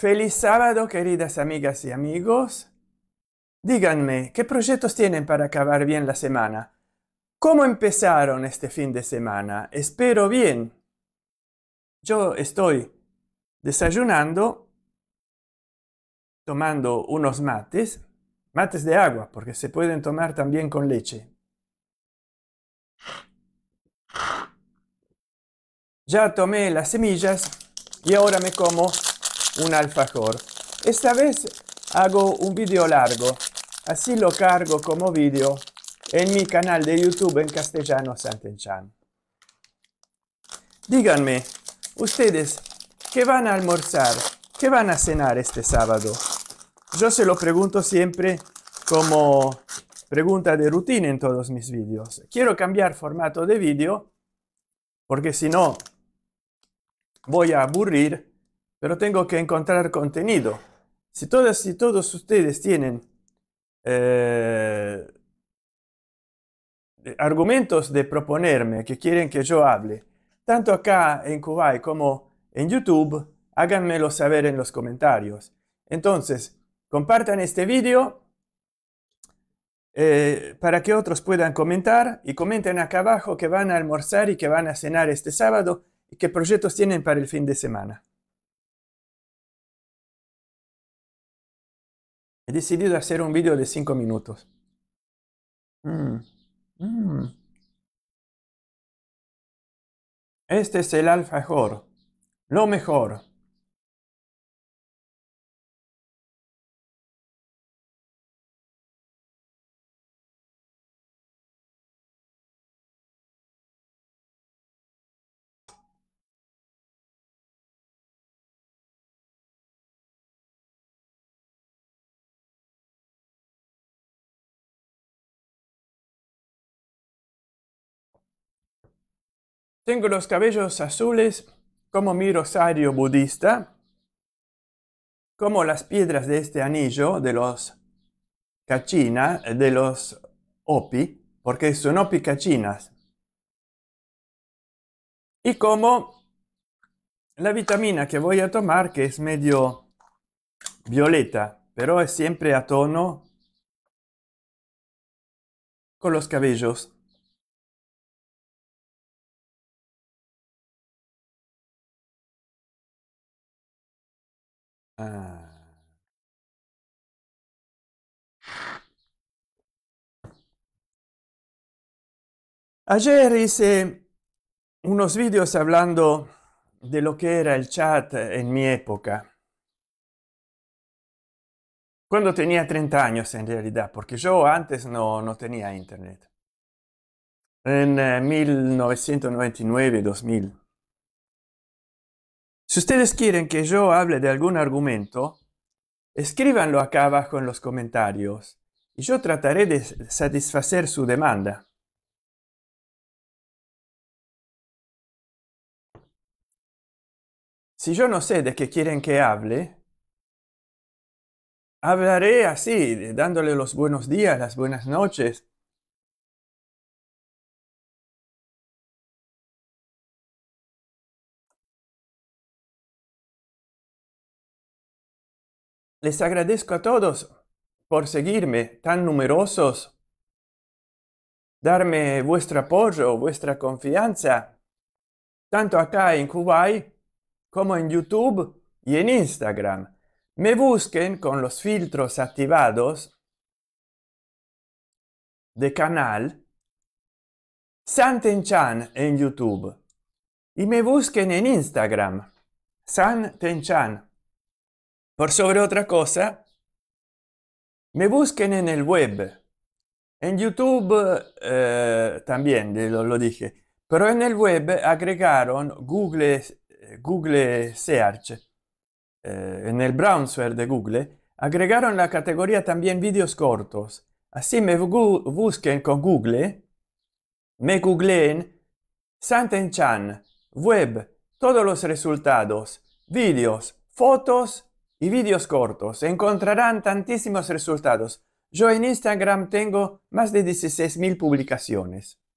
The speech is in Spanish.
Feliz sábado, queridas amigas y amigos. Díganme, ¿qué proyectos tienen para acabar bien la semana? ¿Cómo empezaron este fin de semana? Espero bien. Yo estoy desayunando, tomando unos mates, mates de agua, porque se pueden tomar también con leche. Ya tomé las semillas y ahora me como un alfajor. Esta vez hago un vídeo largo, así lo cargo como vídeo en mi canal de YouTube en castellano Santenchan. Díganme, ustedes, ¿qué van a almorzar? ¿Qué van a cenar este sábado? Yo se lo pregunto siempre como pregunta de rutina en todos mis vídeos. Quiero cambiar formato de vídeo porque si no voy a aburrir pero tengo que encontrar contenido. Si todas y todos ustedes tienen eh, argumentos de proponerme que quieren que yo hable, tanto acá en Kuwait como en YouTube, háganmelo saber en los comentarios. Entonces, compartan este video eh, para que otros puedan comentar y comenten acá abajo que van a almorzar y que van a cenar este sábado y qué proyectos tienen para el fin de semana. He decidido hacer un vídeo de 5 minutos. Mm, mm. Este es el alfajor, lo mejor. Tengo los cabellos azules como mi rosario budista, como las piedras de este anillo de los cachina, de los opi, porque son opi cachinas. Y como la vitamina que voy a tomar, que es medio violeta, pero es siempre a tono con los cabellos. Ah. Ayer hice unos vídeos hablando de lo que era el chat en mi época. Cuando tenía 30 años en realidad, porque yo antes no, no tenía internet. En 1999-2000. Eh, Si ustedes quieren que yo hable de algún argumento, escríbanlo acá abajo en los comentarios y yo trataré de satisfacer su demanda. Si yo no sé de qué quieren que hable, hablaré así, dándole los buenos días, las buenas noches, Les agradezco a todos por seguirme, tan numerosos, darme vuestro apoyo, vuestra confianza, tanto acá en Kuwait como en YouTube y en Instagram. Me busquen con los filtros activados de canal santenchan Chan en YouTube y me busquen en Instagram Santenchan. Chan. Por sobre otra cosa, me busquen en el web. En YouTube eh, también lo, dije, pero en el web agregaron Google, eh, Google Search, eh, en el browser de Google, agregaron la categoría también vídeos cortos. Así me busquen con Google, me googleen Santen Chan, web, todos los resultados, vídeos, fotos y vídeos cortos. Encontrarán tantísimos resultados. Yo en Instagram tengo más de 16.000 publicaciones.